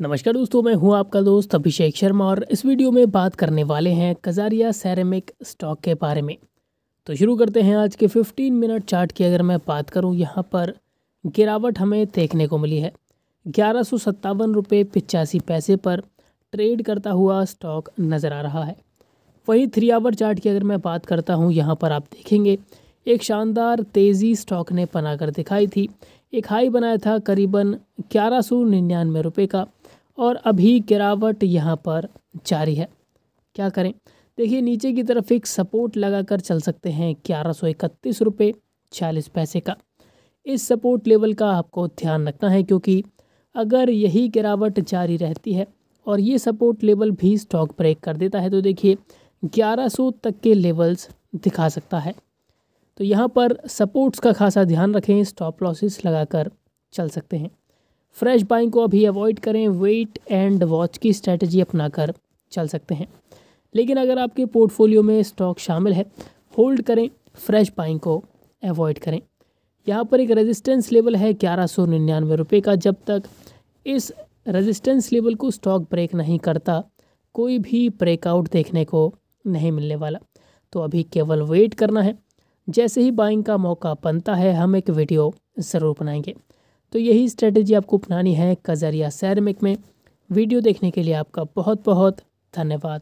नमस्कार दोस्तों मैं हूं आपका दोस्त अभिषेक शर्मा और इस वीडियो में बात करने वाले हैं कजारिया सैरेमिक स्टॉक के बारे में तो शुरू करते हैं आज के 15 मिनट चार्ट की अगर मैं बात करूं यहां पर गिरावट हमें देखने को मिली है ग्यारह सौ सत्तावन रुपये पिचासी पैसे पर ट्रेड करता हुआ स्टॉक नज़र आ रहा है वहीं थ्री आवर चार्ट की अगर मैं बात करता हूँ यहाँ पर आप देखेंगे एक शानदार तेज़ी स्टॉक ने बनाकर दिखाई थी एक हाई बनाया था करीबन ग्यारह सौ निन्यानवे रुपये का और अभी गिरावट यहाँ पर जारी है क्या करें देखिए नीचे की तरफ एक सपोर्ट लगाकर चल सकते हैं ग्यारह सौ इकतीस रुपये छियालीस पैसे का इस सपोर्ट लेवल का आपको ध्यान रखना है क्योंकि अगर यही गिरावट जारी रहती है और ये सपोर्ट लेवल भी स्टॉक ब्रेक कर देता है तो देखिए 1100 तक के लेवल्स दिखा सकता है तो यहाँ पर सपोर्ट्स का खासा ध्यान रखें स्टॉप लॉसेस लगाकर चल सकते हैं फ्रेश बाइंग को अभी अवॉइड करें वेट एंड वॉच की स्ट्रेटजी अपना कर चल सकते हैं लेकिन अगर आपके पोर्टफोलियो में स्टॉक शामिल है होल्ड करें फ्रेश बाइंग को अवॉइड करें यहाँ पर एक रेजिस्टेंस लेवल है ग्यारह सौ निन्यानवे रुपये का जब तक इस रेजिस्टेंस लेवल को स्टॉक ब्रेक नहीं करता कोई भी ब्रेकआउट देखने को नहीं मिलने वाला तो अभी केवल वेट करना है जैसे ही बाइंग का मौका बनता है हम एक वीडियो ज़रूर बनाएंगे तो यही स्ट्रेटजी आपको अपनानी है कज़र या सैरमिक में वीडियो देखने के लिए आपका बहुत बहुत धन्यवाद